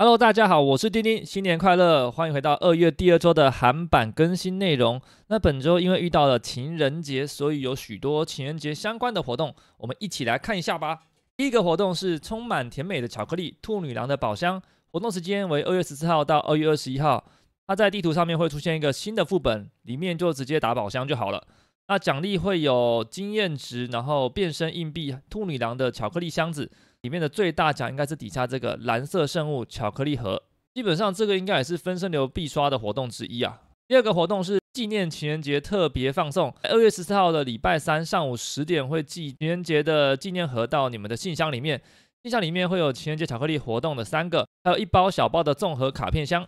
Hello，大家好，我是丁丁，新年快乐！欢迎回到二月第二周的韩版更新内容。那本周因为遇到了情人节，所以有许多情人节相关的活动，我们一起来看一下吧。第一个活动是充满甜美的巧克力兔女郎的宝箱，活动时间为二月十四号到二月二十一号。它在地图上面会出现一个新的副本，里面就直接打宝箱就好了。那奖励会有经验值，然后变身硬币、兔女郎的巧克力箱子，里面的最大奖应该是底下这个蓝色圣物巧克力盒。基本上这个应该也是分身流必刷的活动之一啊。第二个活动是纪念情人节特别放送，二月十四号的礼拜三上午十点会寄情人节的纪念盒到你们的信箱里面，信箱里面会有情人节巧克力活动的三个，还有一包小包的综合卡片箱。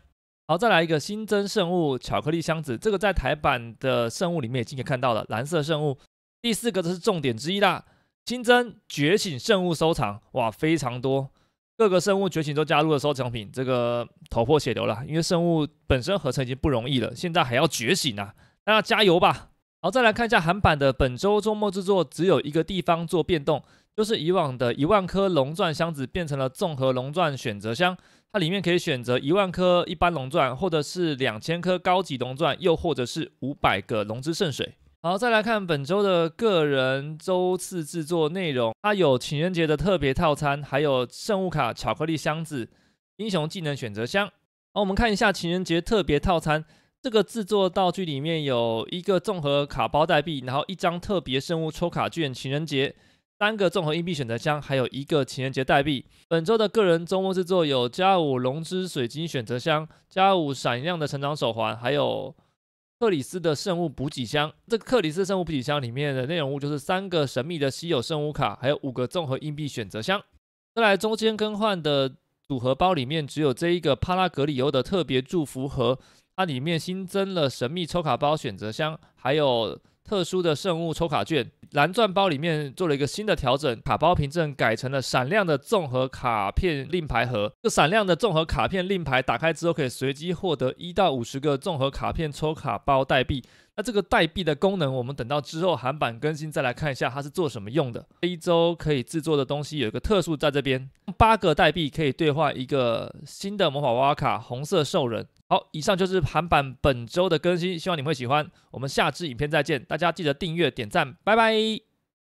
好，再来一个新增圣物巧克力箱子，这个在台版的圣物里面已经也看到了蓝色圣物。第四个这是重点之一啦，新增觉醒圣物收藏，哇，非常多，各个圣物觉醒都加入了收藏品，这个头破血流了，因为圣物本身合成已经不容易了，现在还要觉醒啊，那加油吧！好，再来看一下韩版的本周周末制作，只有一个地方做变动，就是以往的一万颗龙钻箱子变成了综合龙钻选择箱，它里面可以选择一万颗一般龙钻，或者是两千颗高级龙钻，又或者是五百个龙之圣水。好，再来看本周的个人周次制作内容，它有情人节的特别套餐，还有圣物卡巧克力箱子、英雄技能选择箱。好，我们看一下情人节特别套餐。这个制作道具里面有一个综合卡包代币，然后一张特别生物抽卡券，情人节三个综合硬币选择箱，还有一个情人节代币。本周的个人周末制作有加五龙之水晶选择箱，加五闪亮的成长手环，还有克里斯的圣物补给箱。这克里斯圣物补给箱里面的内容物就是三个神秘的稀有圣物卡，还有五个综合硬币选择箱。再来中间更换的组合包里面只有这一个帕拉格里欧的特别祝福和。它里面新增了神秘抽卡包选择箱，还有特殊的圣物抽卡券。蓝钻包里面做了一个新的调整，卡包凭证改成了闪亮的综合卡片令牌盒。这闪亮的综合卡片令牌打开之后，可以随机获得一到五十个综合卡片抽卡包代币。那这个代币的功能，我们等到之后韩版更新再来看一下它是做什么用的。这一周可以制作的东西有一个特殊在这边，八个代币可以兑换一个新的魔法娃娃卡，红色兽人。好，以上就是韩版本周的更新，希望你们会喜欢。我们下支影片再见，大家记得订阅点赞，拜拜。